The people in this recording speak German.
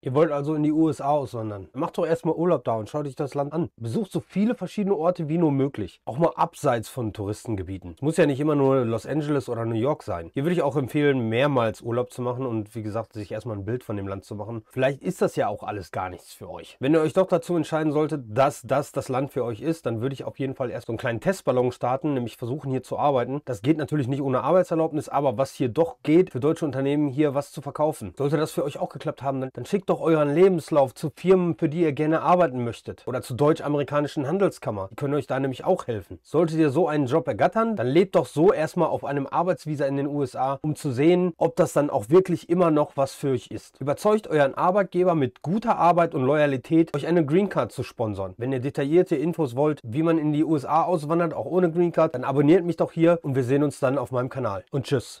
Ihr wollt also in die USA auswandern. Macht doch erstmal Urlaub da und schaut euch das Land an. Besucht so viele verschiedene Orte wie nur möglich. Auch mal abseits von Touristengebieten. Es muss ja nicht immer nur Los Angeles oder New York sein. Hier würde ich auch empfehlen, mehrmals Urlaub zu machen und wie gesagt, sich erstmal ein Bild von dem Land zu machen. Vielleicht ist das ja auch alles gar nichts für euch. Wenn ihr euch doch dazu entscheiden solltet, dass das das Land für euch ist, dann würde ich auf jeden Fall erst so einen kleinen Testballon starten, nämlich versuchen hier zu arbeiten. Das geht natürlich nicht ohne Arbeitserlaubnis, aber was hier doch geht, für deutsche Unternehmen hier was zu verkaufen. Sollte das für euch auch geklappt haben, dann schickt doch euren Lebenslauf zu Firmen, für die ihr gerne arbeiten möchtet. Oder zur deutsch-amerikanischen Handelskammer. Die können euch da nämlich auch helfen. Solltet ihr so einen Job ergattern, dann lebt doch so erstmal auf einem Arbeitsvisa in den USA, um zu sehen, ob das dann auch wirklich immer noch was für euch ist. Überzeugt euren Arbeitgeber mit guter Arbeit und Loyalität, euch eine Green Card zu sponsern. Wenn ihr detaillierte Infos wollt, wie man in die USA auswandert, auch ohne Green Card, dann abonniert mich doch hier und wir sehen uns dann auf meinem Kanal. Und tschüss.